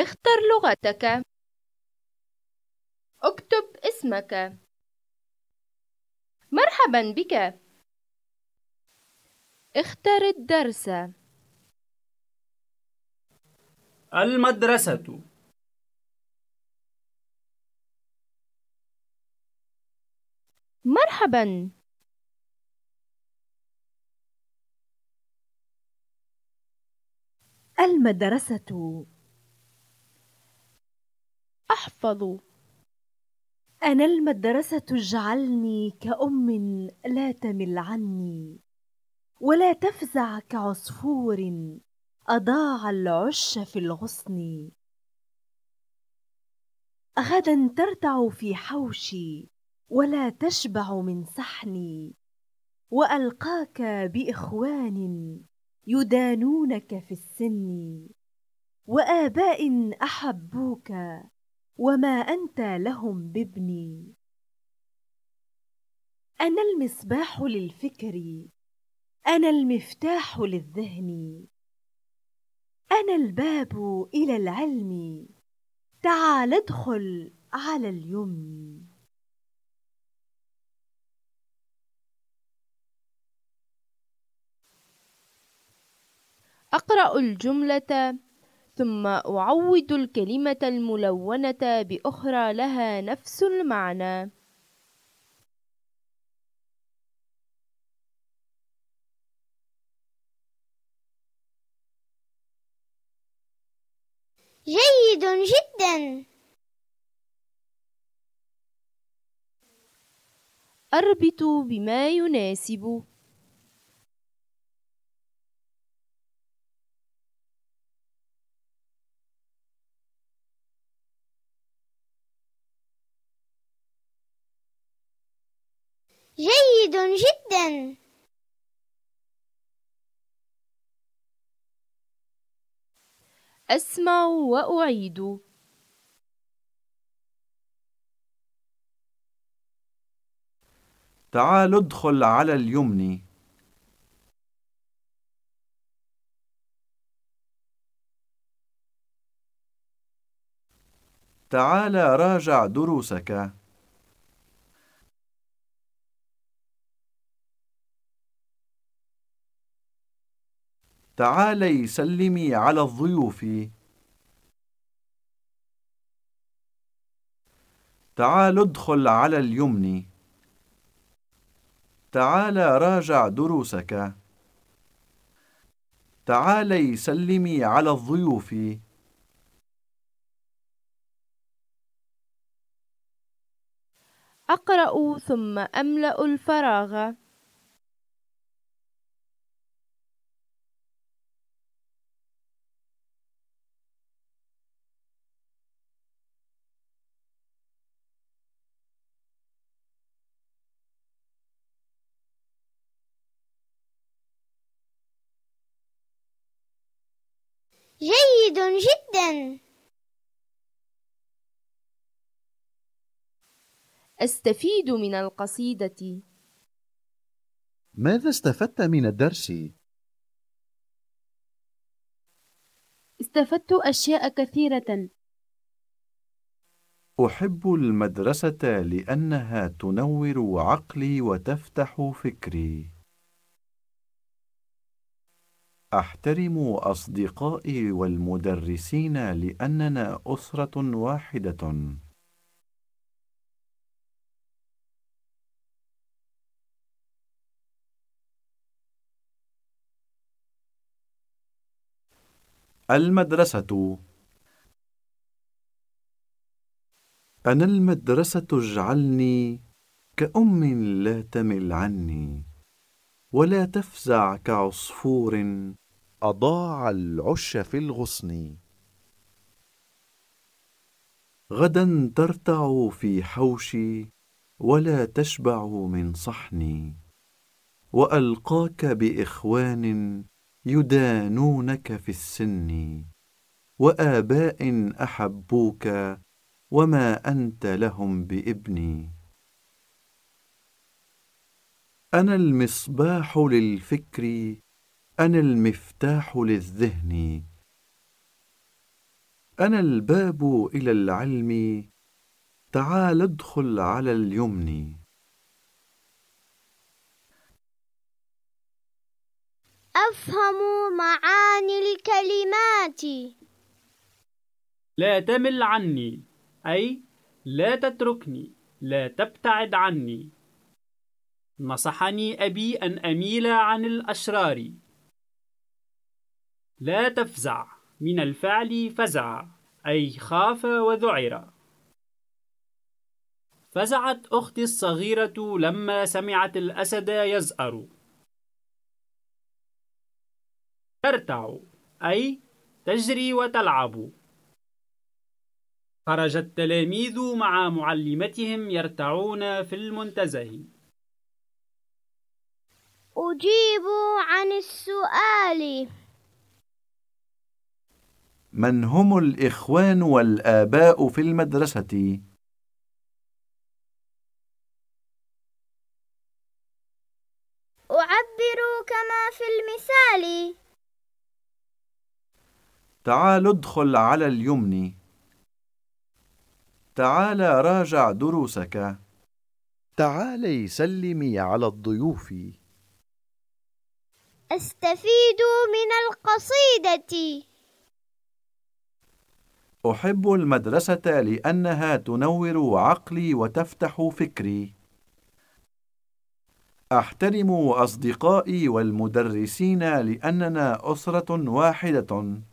اختر لغتك اكتب اسمك مرحبا بك اختر الدرس المدرسة مرحبا المدرسة تحفظ أنا المدرسة اجعلني كأم لا تمل عني ولا تفزع كعصفور أضاع العش في الغصن غدا ترتع في حوشي ولا تشبع من سحني وألقاك بإخوان يدانونك في السن وآباء أحبوك وما أنت لهم بابني أنا المصباح للفكر أنا المفتاح للذهن أنا الباب إلى العلم تعال ادخل على اليمن أقرأ الجملة ثم أعوض الكلمة الملونة بأخرى لها نفس المعنى جيد جدا أربط بما يناسب جيد جدا أسمع وأعيد تعال ادخل على اليمن تعال راجع دروسك تعالي سلمي على الضيوف تعال ادخل على اليمن تعال راجع دروسك تعالي سلمي على الضيوف أقرأ ثم أملأ الفراغ جيد جدا أستفيد من القصيدة ماذا استفدت من الدرس؟ استفدت أشياء كثيرة أحب المدرسة لأنها تنور عقلي وتفتح فكري احترم اصدقائي والمدرسين لاننا اسره واحده المدرسه انا المدرسه اجعلني كام لا تمل عني ولا تفزع كعصفور أضاع العش في الغصن غدا ترتع في حوشي ولا تشبع من صحني وألقاك بإخوان يدانونك في السن وآباء أحبوك وما أنت لهم بابني انا المصباح للفكر انا المفتاح للذهن انا الباب الى العلم تعال ادخل على اليمن افهم معاني الكلمات لا تمل عني اي لا تتركني لا تبتعد عني نصحني أبي أن أميل عن الأشرار لا تفزع من الفعل فزع أي خاف وذعر فزعت أختي الصغيرة لما سمعت الأسد يزأر ترتع أي تجري وتلعب خرج التلاميذ مع معلمتهم يرتعون في المنتزه أجيب عن السؤال من هم الإخوان والآباء في المدرسة؟ أعبر كما في المثال تعال ادخل على اليمن تعال راجع دروسك تعالي سلمي على الضيوف أستفيد من القصيدة أحب المدرسة لأنها تنور عقلي وتفتح فكري أحترم أصدقائي والمدرسين لأننا أسرة واحدة